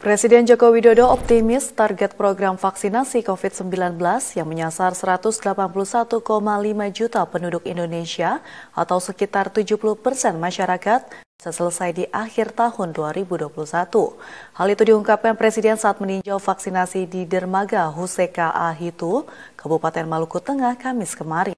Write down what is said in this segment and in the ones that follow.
Presiden Joko Widodo optimis target program vaksinasi COVID-19 yang menyasar 181,5 juta penduduk Indonesia atau sekitar 70 persen masyarakat selesai di akhir tahun 2021. Hal itu diungkapkan Presiden saat meninjau vaksinasi di Dermaga Huseka Ahitu, Kabupaten Maluku Tengah, Kamis kemarin.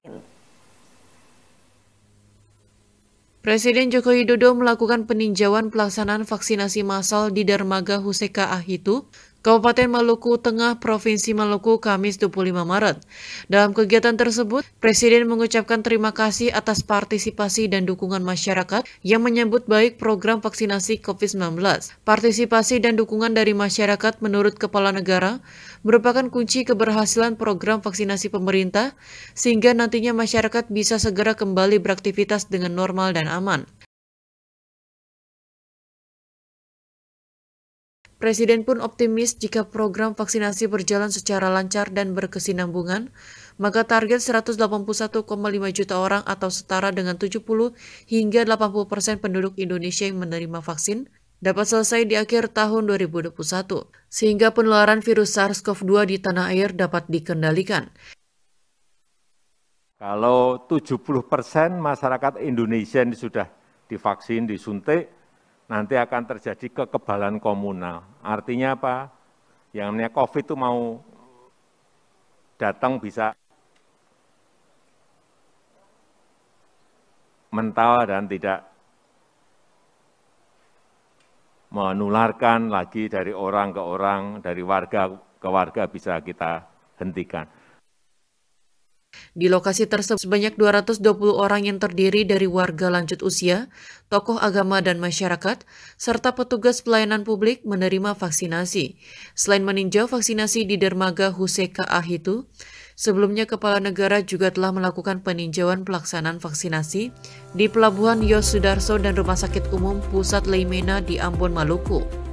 Presiden Joko Widodo melakukan peninjauan pelaksanaan vaksinasi massal di Dermaga Huseka Ahitu, Kabupaten Maluku Tengah, Provinsi Maluku, Kamis 25 Maret. Dalam kegiatan tersebut, Presiden mengucapkan terima kasih atas partisipasi dan dukungan masyarakat yang menyambut baik program vaksinasi COVID-19. Partisipasi dan dukungan dari masyarakat menurut Kepala Negara merupakan kunci keberhasilan program vaksinasi pemerintah, sehingga nantinya masyarakat bisa segera kembali beraktivitas dengan normal dan aman. Presiden pun optimis jika program vaksinasi berjalan secara lancar dan berkesinambungan, maka target 181,5 juta orang atau setara dengan 70 hingga 80 persen penduduk Indonesia yang menerima vaksin dapat selesai di akhir tahun 2021, sehingga penularan virus SARS-CoV-2 di tanah air dapat dikendalikan. Kalau 70 persen masyarakat Indonesia ini sudah divaksin, disuntik, nanti akan terjadi kekebalan komunal. Artinya apa? Yang namanya COVID itu mau datang bisa mental dan tidak menularkan lagi dari orang ke orang, dari warga ke warga bisa kita hentikan. Di lokasi tersebut sebanyak 220 orang yang terdiri dari warga lanjut usia, tokoh agama dan masyarakat, serta petugas pelayanan publik menerima vaksinasi. Selain meninjau vaksinasi di dermaga Huseka Ahitu, sebelumnya Kepala Negara juga telah melakukan peninjauan pelaksanaan vaksinasi di Pelabuhan Yosudarso dan Rumah Sakit Umum Pusat Leimena di Ambon, Maluku.